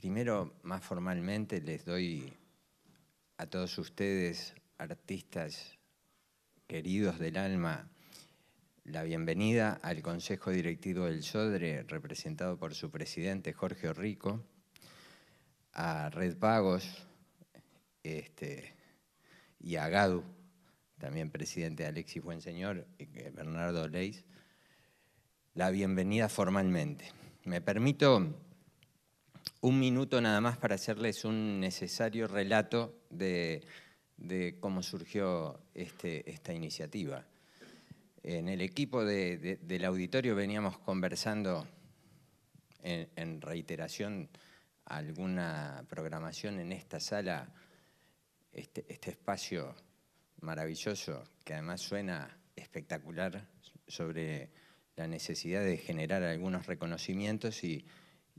Primero, más formalmente, les doy a todos ustedes, artistas queridos del alma, la bienvenida al Consejo Directivo del SODRE, representado por su presidente Jorge Rico, a Red Pagos este, y a GADU, también presidente Alexis Buenseñor, Bernardo Leis, la bienvenida formalmente. Me permito un minuto nada más para hacerles un necesario relato de, cómo surgió este, esta iniciativa. En el equipo del auditorio veníamos conversando en, reiteración alguna programación en esta sala, este, este espacio maravilloso que además suena espectacular sobre la necesidad de generar algunos reconocimientos y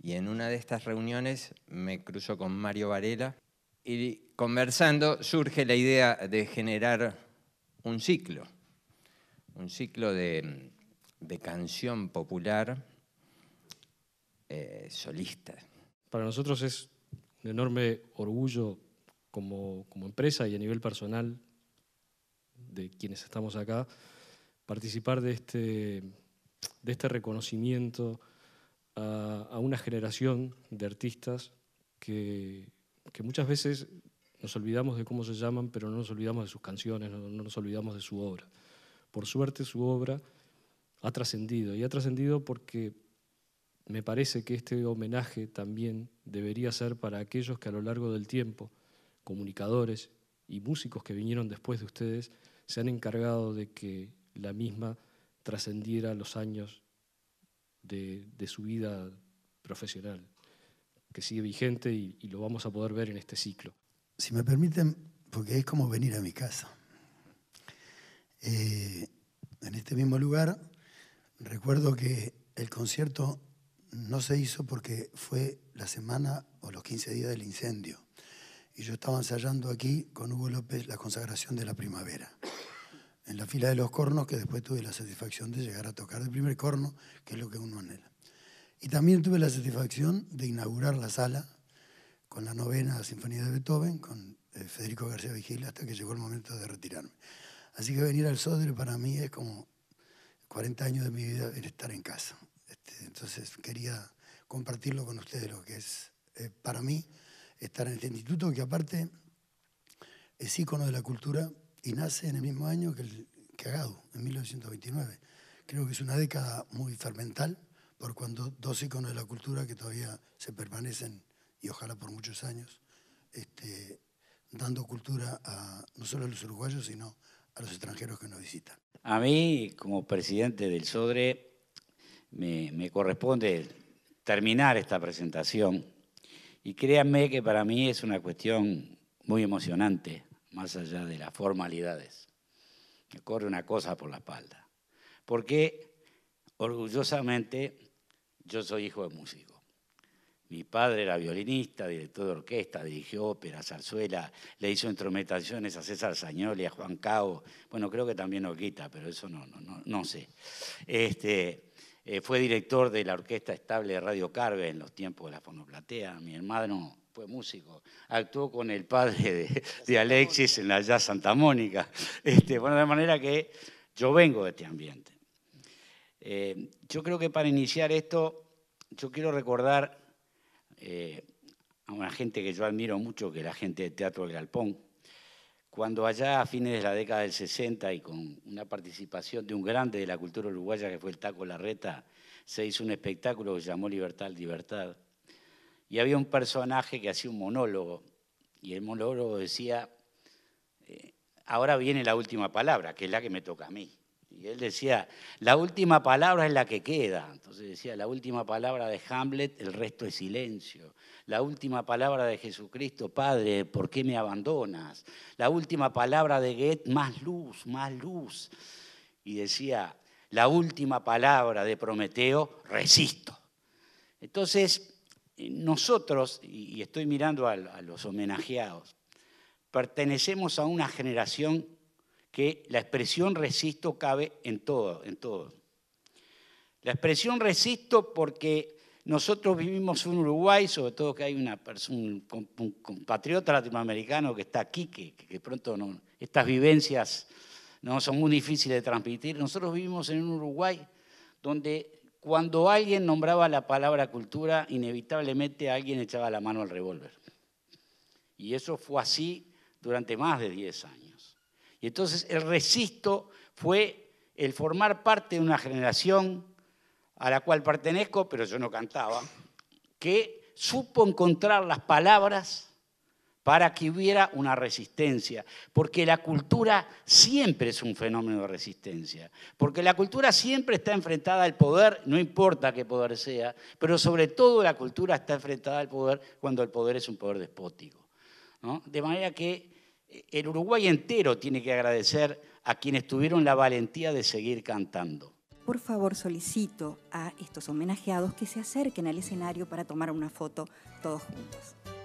y en una de estas reuniones me cruzo con Mario Varela y conversando surge la idea de generar un ciclo, un ciclo de, canción popular eh, solista. Para nosotros es un enorme orgullo como, como empresa y a nivel personal de quienes estamos acá, participar de este, de este reconocimiento a, una generación de artistas que, muchas veces nos olvidamos de cómo se llaman, pero no nos olvidamos de sus canciones, no nos olvidamos de su obra. Por suerte su obra ha trascendido, y ha trascendido porque me parece que este homenaje también debería ser para aquellos que a lo largo del tiempo, comunicadores y músicos que vinieron después de ustedes, se han encargado de que la misma trascendiera los años de, su vida profesional, que sigue vigente y, lo vamos a poder ver en este ciclo. Si me permiten, porque es como venir a mi casa. Eh, en este mismo lugar, recuerdo que el concierto no se hizo porque fue la semana o los 15 días del incendio. Y yo estaba ensayando aquí con Hugo López la consagración de la primavera en la fila de los cornos, que después tuve la satisfacción de llegar a tocar el primer corno, que es lo que uno anhela. Y también tuve la satisfacción de inaugurar la sala con la novena Sinfonía de Beethoven, con eh, Federico García Vigil, hasta que llegó el momento de retirarme. Así que venir al Sodre para mí es como 40 años de mi vida en estar en casa. Este, entonces quería compartirlo con ustedes, lo que es eh, para mí estar en este instituto, que aparte es ícono de la cultura y nace en el mismo año que, el, que Agado, en 1929. Creo que es una década muy fermental por cuando dos iconos de la cultura que todavía se permanecen, y ojalá por muchos años, este, dando cultura a no solo a los uruguayos, sino a los extranjeros que nos visitan. A mí, como presidente del SODRE, me corresponde terminar esta presentación y créanme que para mí es una cuestión muy emocionante más allá de las formalidades. Me corre una cosa por la espalda. Porque orgullosamente yo soy hijo de músico. Mi padre era violinista, director de orquesta, dirigió ópera, zarzuela, le hizo instrumentaciones a César Sañoli, a Juan Cao. Bueno, creo que también lo pero eso no, no, no, sé. Este, eh, fue director de la orquesta estable de Radio Carve en los tiempos de la Fonoplatea. Mi hermano fue músico, actuó con el padre de, Alexis en la ya Santa Mónica. Este, bueno, de manera que yo vengo de este ambiente. Eh, yo creo que para iniciar esto, yo quiero recordar eh, a una gente que yo admiro mucho, que es la gente de Teatro El Galpón, cuando allá a fines de la década del 60 y con una participación de un grande de la cultura uruguaya que fue el Taco Larreta, se hizo un espectáculo que llamó Libertad, Libertad y había un personaje que hacía un monólogo, y el monólogo decía, eh, ahora viene la última palabra, que es la que me toca a mí. Y él decía, la última palabra es la que queda. Entonces decía, la última palabra de Hamlet, el resto es silencio. La última palabra de Jesucristo, Padre, ¿por qué me abandonas? La última palabra de Goethe, más luz, más luz. Y decía, la última palabra de Prometeo, resisto. Entonces, eh, nosotros, y estoy mirando a, los homenajeados, pertenecemos a una generación que la expresión resisto cabe en todo, en todo. La expresión resisto porque nosotros vivimos en Uruguay, sobre todo que hay una un, compatriota latinoamericano que está aquí, que, pronto estas vivencias no son muy difíciles de transmitir. Nosotros vivimos en un Uruguay donde cuando alguien nombraba la palabra cultura, inevitablemente alguien echaba la mano al revólver. Y eso fue así durante más de 10 años. Y entonces el resisto fue el formar parte de una generación a la cual pertenezco, pero yo no cantaba, que supo encontrar las palabras para que hubiera una resistencia, porque la cultura siempre es un fenómeno de resistencia, porque la cultura siempre está enfrentada al poder, no importa qué poder sea, pero sobre todo la cultura está enfrentada al poder cuando el poder es un poder despótico. De manera que eh, el Uruguay entero tiene que agradecer a quienes tuvieron la valentía de seguir cantando. Por favor, solicito a estos homenajeados que se acerquen al escenario para tomar una foto todos juntos.